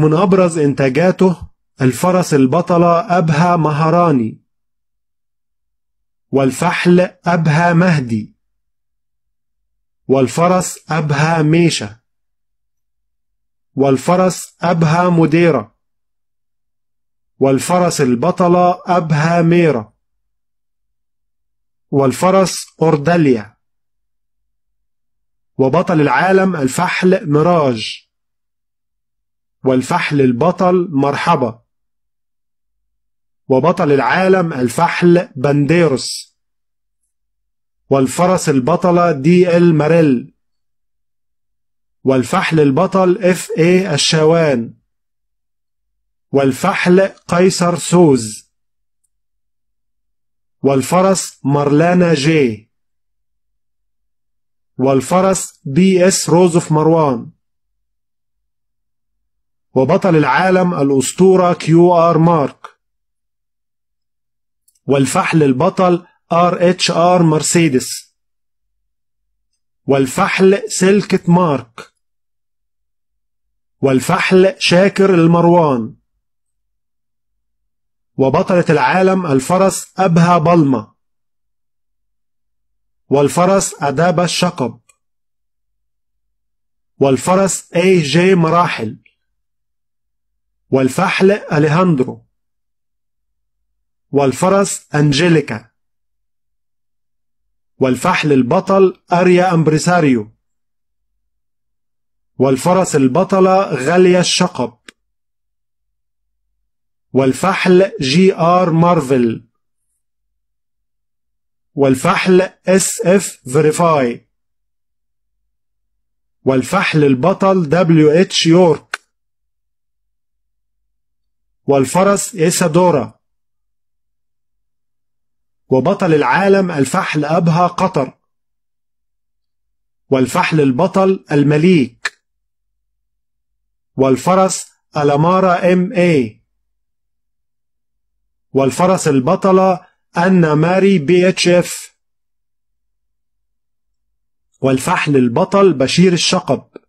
من أبرز إنتاجاته الفرس البطلة أبها مهراني والفحل أبها مهدي والفرس أبها ميشة والفرس أبها مديرة والفرس البطلة أبها ميرة والفرس أورداليا وبطل العالم الفحل ميراج والفحل البطل مرحبا وبطل العالم الفحل بانديروس والفرس البطلة دي ال ماريل والفحل البطل اف اي الشوان والفحل قيصر سوز والفرس مارلانا جي والفرس بي اس روزف مروان وبطل العالم الأسطورة كيو آر مارك والفحل البطل ار اتش ار مرسيدس والفحل سلكة مارك والفحل شاكر المروان وبطلة العالم الفرس أبها بلمة والفرس أدابا الشقب والفرس أي جي مراحل والفحل أليهاندرو والفرس أنجيليكا والفحل البطل أريا أمبريساريو والفرس البطلة غاليا الشقب والفحل جي آر مارفل والفحل اس اف فيريفاي والفحل البطل دبليو اتش يورك والفرس إيسادورا وبطل العالم الفحل أبها قطر والفحل البطل المليك والفرس ألمارا إم إي والفرس البطلة أنا ماري بي اتش اف والفحل البطل بشير الشقب